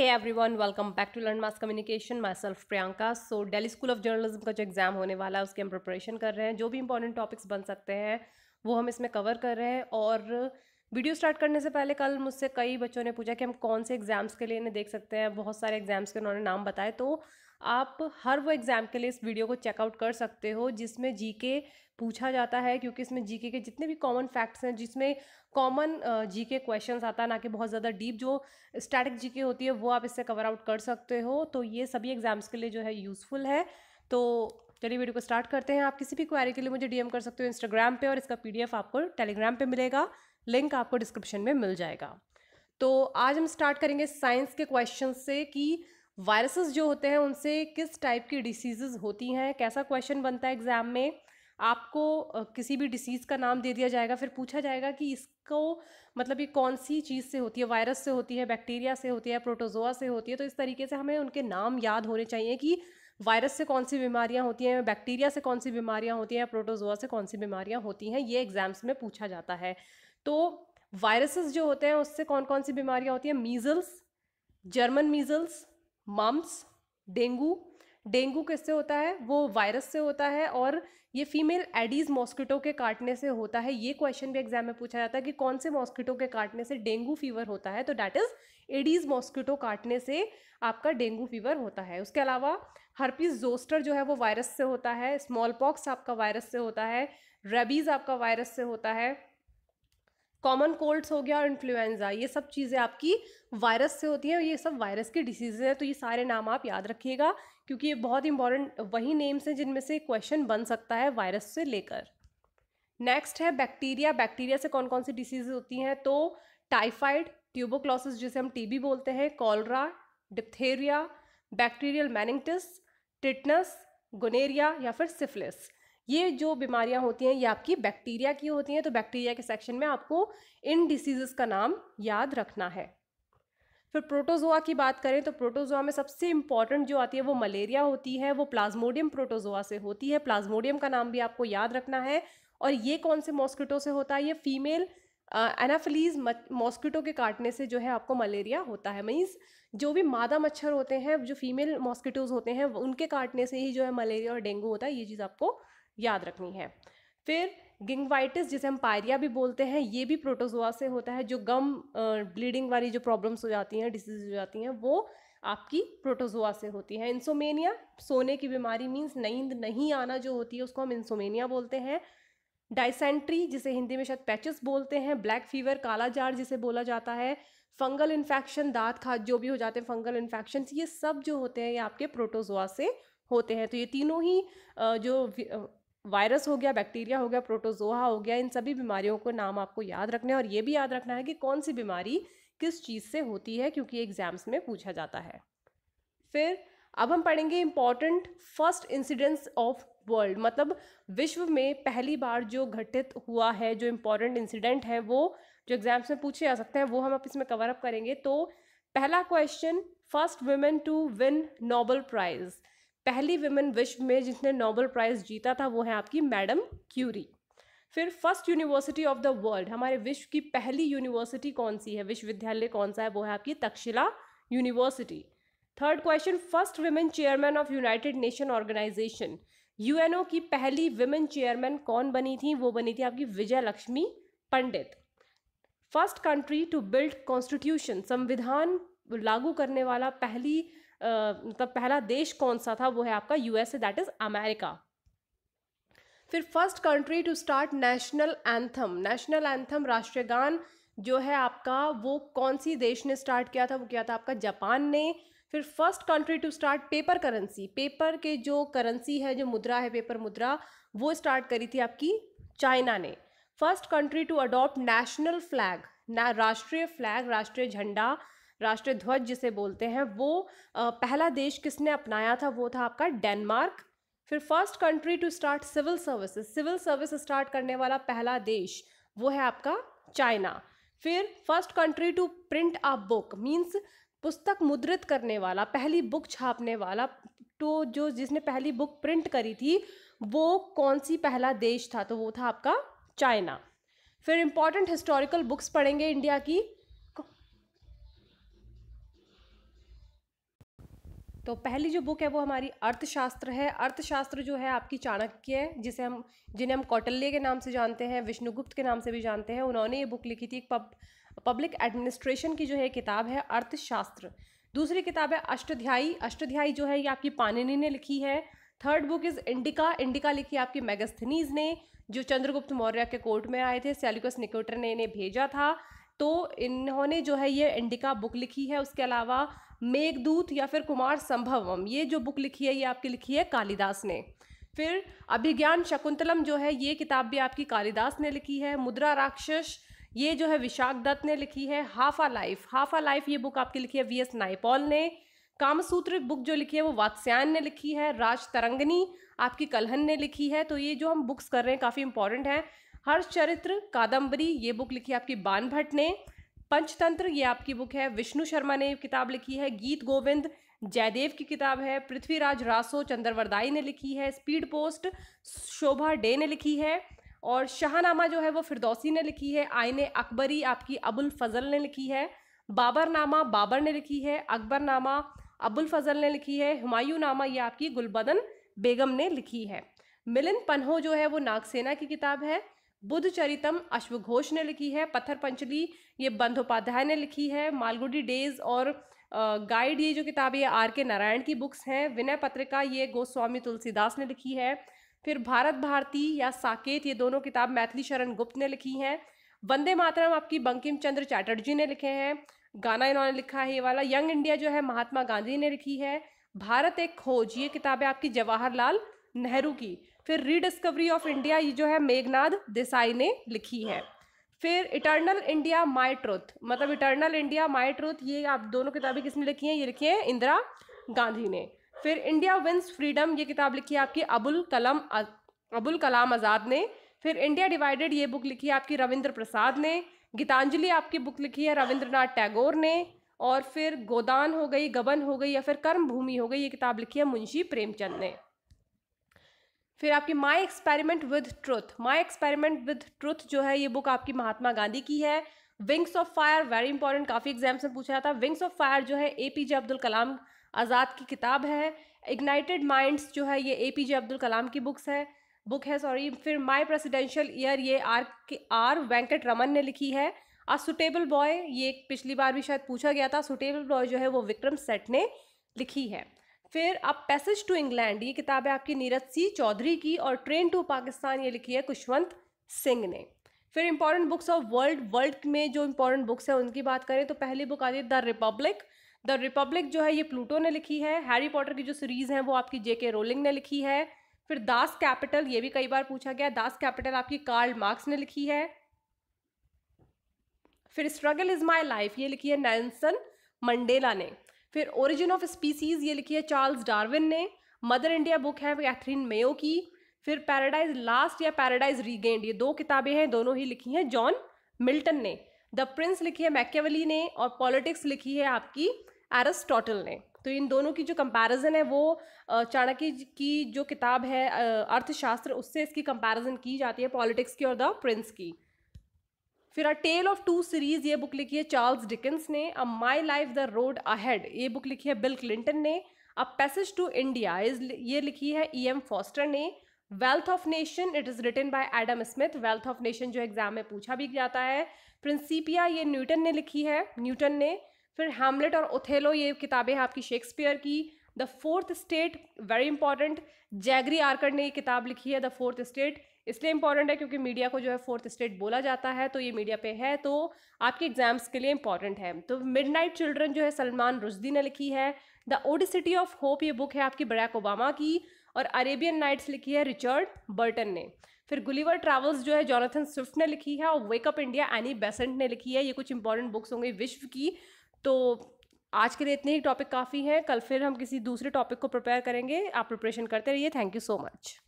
hey everyone welcome back to learn mass communication myself Priyanka so Delhi school of journalism का जो exam होने वाला है उसकी हम प्रिपरेशन कर रहे हैं जो भी इंपॉर्टेंट टॉपिक्स बन सकते हैं वो हम इसमें कवर कर रहे हैं और वीडियो स्टार्ट करने से पहले कल मुझसे कई बच्चों ने पूछा कि हम कौन से एग्ज़ाम्स के लिए इन्हें देख सकते हैं बहुत सारे एग्ज़ाम्स के उन्होंने नाम बताए तो आप हर वो एग्ज़ाम के लिए इस वीडियो को चेकआउट कर सकते हो जिसमें जीके पूछा जाता है क्योंकि इसमें जीके के जितने भी कॉमन फैक्ट्स हैं जिसमें कॉमन जीके क्वेश्चंस आता है ना कि बहुत ज़्यादा डीप जो स्टैटिक जीके होती है वो आप इससे कवर आउट कर सकते हो तो ये सभी एग्ज़ाम्स के लिए जो है यूज़फुल है तो चलिए वीडियो को स्टार्ट करते हैं आप किसी भी क्वारी के लिए मुझे डी कर सकते हो इंस्टाग्राम पर और इसका पी आपको टेलीग्राम पर मिलेगा लिंक आपको डिस्क्रिप्शन में मिल जाएगा तो आज हम स्टार्ट करेंगे साइंस के क्वेश्चन से कि वायरसेस जो होते हैं उनसे किस टाइप की डिसीजेज होती हैं कैसा क्वेश्चन बनता है एग्ज़ाम में आपको किसी भी डिसीज़ का नाम दे दिया जाएगा फिर पूछा जाएगा कि इसको मतलब ये कौन सी चीज़ से होती है वायरस से होती है बैक्टीरिया से होती है प्रोटोजोआ से होती है तो इस तरीके से हमें उनके नाम याद होने चाहिए कि वायरस से कौन सी बीमारियां होती हैं बैक्टीरिया से कौन सी बीमारियां होती हैं प्रोटोजोआ से कौन सी बीमारियां होती हैं ये एग्ज़ाम्स में पूछा जाता है तो वायरसेस जो होते हैं उससे कौन कौन सी बीमारियां होती हैं measles German measles mumps dengue dengue किससे होता है वो वायरस से होता है और ये फीमेल एडीज मॉस्किटो के काटने से होता है ये क्वेश्चन भी एग्जाम में पूछा जाता है कि कौन से मॉस्किटो के काटने से डेंगू फीवर होता है तो डैट इज़ एडीज मॉस्किटो काटने से आपका डेंगू फीवर होता है उसके अलावा हर्पीज जोस्टर जो है वो वायरस से होता है स्मॉल पॉक्स आपका वायरस से होता है रेबीज़ आपका वायरस से होता है कॉमन कोल्ड्स हो गया और इन्फ्लुएंजा ये सब चीज़ें आपकी वायरस से होती हैं ये सब वायरस की डिसीज़ हैं तो ये सारे नाम आप याद रखिएगा क्योंकि ये बहुत इंपॉर्टेंट वही नेम्स हैं जिनमें से क्वेश्चन बन सकता है वायरस से लेकर नेक्स्ट है बैक्टीरिया बैक्टीरिया से कौन कौन सी डिसीज़ होती हैं तो टाइफाइड ट्यूबोक्लोसिस जिसे हम टीबी बोलते हैं cholera diphtheria bacterial meningitis tetanus gonorrhoea या फिर सिफलिस ये जो बीमारियां होती हैं ये आपकी बैक्टीरिया की होती हैं तो बैक्टीरिया के सेक्शन में आपको इन डिसीज़ेज़ का नाम याद रखना है फिर प्रोटोजोआ की बात करें तो प्रोटोजोआ में सबसे इंपॉर्टेंट जो आती है वो मलेरिया होती है वो प्लाज्मोडियम प्रोटोजोआ से होती है प्लाज्मोडियम का नाम भी आपको याद रखना है और ये कौन से मॉस्किटो से होता है ये फीमेल एनाफिलीज मॉस्किटो के काटने से जो है आपको मलेरिया होता है मीन्स जो भी मादा मच्छर होते हैं जो फीमेल मॉस्किटोज होते हैं उनके काटने से ही जो है मलेरिया और डेंगू होता है ये चीज़ आपको याद रखनी है फिर गिंगवाइटिस जिसे हम पायरिया भी बोलते हैं ये भी प्रोटोजोआ से होता है जो गम ब्लीडिंग वाली जो प्रॉब्लम्स हो जाती हैं डिसीज हो जाती हैं वो आपकी प्रोटोजोआ से होती है इंसोमेनिया सोने की बीमारी मीन्स नींद नहीं आना जो होती है उसको हम इंसोमेनिया बोलते हैं डाइसेंट्री जिसे हिंदी में शायद पैचेस बोलते हैं ब्लैक फीवर काला जार जिसे बोला जाता है फंगल इन्फेक्शन दांत खाद जो भी हो जाते हैं फंगल इन्फेक्शन ये सब जो होते हैं ये आपके प्रोटोजोआ से होते हैं तो ये तीनों ही जो वायरस हो गया बैक्टीरिया हो गया प्रोटोजोआ हो गया इन सभी बीमारियों को नाम आपको याद रखना है और ये भी याद रखना है कि कौन सी बीमारी किस चीज़ से होती है क्योंकि एग्जाम्स में पूछा जाता है फिर अब हम पढ़ेंगे important first incidents of world मतलब विश्व में पहली बार जो घटित हुआ है जो इम्पॉर्टेंट इंसिडेंट है वो जो एग्जाम्स में पूछे जा सकते हैं वो हम आप इसमें कवर अप करेंगे तो पहला question first women to win Nobel prize पहली विमेन विश्व में जिसने नोबल प्राइज़ जीता था वो है आपकी मैडम क्यूरी फिर first university of the world हमारे विश्व की पहली यूनिवर्सिटी कौन सी है विश्वविद्यालय कौन सा है वो है आपकी Takshashila university third question first women chairman of United Nation Organization UNO की पहली विमेन चेयरमैन कौन बनी थी वो बनी थी आपकी Vijay Lakshmi Pandit first country to build constitution संविधान लागू करने वाला पहली मतलब पहला देश कौन सा था वो है आपका यूएसए दैट इज़ अमेरिका फिर first country to start national anthem national anthem राष्ट्रगान जो है आपका वो कौन सी देश ने स्टार्ट किया था वो किया था आपका जापान ने फिर first country to start paper currency paper के जो करेंसी है जो मुद्रा है पेपर मुद्रा वो स्टार्ट करी थी आपकी चाइना ने first country to adopt national flag ना राष्ट्रीय फ्लैग राष्ट्रीय झंडा राष्ट्रीय ध्वज जिसे बोलते हैं वो पहला देश किसने अपनाया था वो था आपका डेनमार्क फिर first country to start civil service civil service start करने वाला पहला देश वो है आपका चाइना फिर first country to print a book means पुस्तक मुद्रित करने वाला पहली बुक छापने वाला तो जो जिसने पहली बुक प्रिंट करी थी वो कौन सी पहला देश था तो वो था आपका चाइना फिर इम्पॉर्टेंट हिस्टोरिकल बुक्स पढ़ेंगे इंडिया की तो पहली जो बुक है वो हमारी अर्थशास्त्र है अर्थशास्त्र जो है आपकी चाणक्य है जिसे हम जिन्हें हम कौटल्य के नाम से जानते हैं विष्णुगुप्त के नाम से भी जानते हैं उन्होंने ये बुक लिखी थी एक पब पब्लिक एडमिनिस्ट्रेशन की जो है किताब है अर्थशास्त्र दूसरी किताब है अष्टध्यायी अष्टध्यायी जो है ये आपकी पानिनी ने लिखी है third book is Indica Indica लिखी आपकी मैगस्थनीज ने जो चंद्रगुप्त मौर्य के कोर्ट में आए थे सेलिकस निकोटर ने इन्हें भेजा था तो इन्होंने जो है ये इंडिका बुक लिखी है उसके अलावा मेघदूत या फिर कुमार संभवम ये जो बुक लिखी है ये आपकी लिखी है कालिदास ने फिर अभिज्ञान शकुंतलम जो है ये किताब भी आपकी कालिदास ने लिखी है मुद्रा राक्षस ये जो है विशाख दत्त ने लिखी है half a life half a life ये बुक आपकी लिखी है वी एस नाइपॉल ने कामसूत्र बुक जो लिखी है वो वात्स्यान ने लिखी है राज तरंगनी आपकी कलहन ने लिखी है तो ये जो हम बुक्स कर रहे हैं काफ़ी इंपॉर्टेंट हैं चरित्र कादम्बरी ये बुक लिखी आपकी बान भट्ट ने पंचतंत्र ये आपकी बुक है विष्णु शर्मा ने किताब लिखी है गीत गोविंद जयदेव की किताब है पृथ्वीराज रासो चंद्रवरदाई ने लिखी है स्पीड पोस्ट शोभा डे ने लिखी है और शाहनामा जो है वो फिरदौसी ने लिखी है आईने अकबरी आपकी अबुल फजल ने लिखी है बाबरनामा बाबर ने लिखी है अकबरनामा अबुल फजल ने लिखी है हुमायूं नामा ये आपकी गुलबदन बेगम ने लिखी है मिलन पन्हो जो है वो नागसेना की किताब है बुद्ध चरितम अश्वघोष ने लिखी है पत्थर पंचली ये बंधोपाध्याय ने लिखी है मालगुडी डेज और गाइड ये जो किताब ये आर के नारायण की बुक्स हैं विनय पत्रिका ये गोस्वामी तुलसीदास ने लिखी है फिर भारत भारती या साकेत ये दोनों किताब मैथिली शरण गुप्त ने लिखी हैं वंदे मातरम आपकी बंकिम चंद्र चैटर्जी ने लिखे हैं गाना इन्होंने लिखा है ये वाला यंग इंडिया जो है महात्मा गांधी ने लिखी है भारत एक खोज ये किताब है आपकी जवाहरलाल नेहरू की फिर रीडिस्कवरी ऑफ इंडिया ये जो है मेघनाद देसाई ने लिखी है फिर इटर्नल इंडिया माई ट्रुथ मतलब इटर्नल इंडिया माई ट्रुथ ये आप दोनों किताबें किसने लिखी हैं ये लिखी हैं इंदिरा गांधी ने फिर इंडिया विंस फ्रीडम ये किताब लिखी है आपकी अबुल कलम अबुल कलाम आज़ाद ने फिर इंडिया डिवाइडेड ये बुक लिखी है आपकी रविंद्र प्रसाद ने गीतांजलि आपकी बुक लिखी है रविंद्रनाथ टैगोर ने और फिर गोदान हो गई गबन हो गई या फिर कर्म भूमि हो गई ये किताब लिखी है मुंशी प्रेमचंद ने फिर आपकी my experiment with truth my experiment with truth जो है ये बुक आपकी महात्मा गांधी की है wings of fire very important काफ़ी एग्जाम्स में पूछा था विंग्स ऑफ फायर जो है ए पी जे अब्दुल कलाम आज़ाद की किताब है इग्नाइटेड माइंड्स जो है ये ए पी जे अब्दुल कलाम की बुक्स है बुक है सॉरी फिर माई प्रेसिडेंशियल ईयर ये R K R Venkataraman ने लिखी है अ सुटेबल बॉय ये पिछली बार भी शायद पूछा गया था सुटेबल बॉय जो है वो विक्रम सेट ने लिखी है फिर आप पैसेज टू इंग्लैंड ये किताब है आपकी नीरज सी चौधरी की और ट्रेन टू पाकिस्तान ये लिखी है कुशवंत सिंह ने फिर important books of world world में जो इंपॉर्टेंट बुक्स हैं उनकी बात करें तो पहली बुक आती है द रिपब्लिक द रिपब्लिक जो है ये प्लूटो ने लिखी है हैरी पॉटर की जो सीरीज़ है वो आपकी जे के रोलिंग ने लिखी है फिर दास कैपिटल ये भी कई बार पूछा गया दास कैपिटल आपकी कार्ल मार्क्स ने लिखी है फिर स्ट्रगल इज़ माई लाइफ ये लिखी है नैनसन मंडेला ने फिर ओरिजिन ऑफ स्पीसीज ये लिखी है चार्ल्स डार्विन ने मदर इंडिया बुक है कैथरीन मेयो की फिर पैराडाइज लास्ट या पैराडाइज रीगेंड ये दो किताबें हैं दोनों ही लिखी हैं जॉन मिल्टन ने द प्रिंस लिखी है मैकेवली ने और पॉलिटिक्स लिखी है आपकी एरिस्टोटल ने तो इन दोनों की जो कंपैरिजन है वो चाणक्य की जो किताब है अर्थशास्त्र उससे इसकी कंपैरिजन की जाती है पॉलिटिक्स की और द प्रिंस की फिर a tale of two cities ये बुक लिखी है चार्ल्स डिकेंस ने a my life the road ahead ये बुक लिखी है बिल क्लिंटन ने a passage to India is ये लिखी है ई एम फॉस्टर ने wealth of nation it is written by Adam Smith wealth of nation जो एग्जाम में पूछा भी जाता है प्रिंसिपिया ये न्यूटन ने लिखी है न्यूटन ने फिर हैमलेट और ओथेलो ये किताबें हैं आपकी शेक्सपियर की the fourth state very important Jeffrey Archer ने ये किताब लिखी है द फोर्थ स्टेट इसलिए इंपॉर्टेंट है क्योंकि मीडिया को जो है फोर्थ स्टेट बोला जाता है तो ये मीडिया पे है तो आपके एग्जाम्स के लिए इंपॉर्टेंट है तो मिडनाइट चिल्ड्रन जो है सलमान रुजदी ने लिखी है द ओडिसिटी ऑफ होप ये बुक है आपकी बराक ओबामा की और अरेबियन नाइट्स लिखी है रिचर्ड बर्टन ने फिर गुलीवर ट्रैवल्स जो है जॉनथन स्विफ्ट ने लिखी है और वेकअप इंडिया एनी बेसेंट ने लिखी है ये कुछ इंपॉर्टेंट बुक्स होंगी विश्व की तो आज के लिए इतने ही टॉपिक काफ़ी हैं कल फिर हम किसी दूसरे टॉपिक को प्रिपेयर करेंगे आप प्रिपरेशन करते रहिए थैंक यू सो मच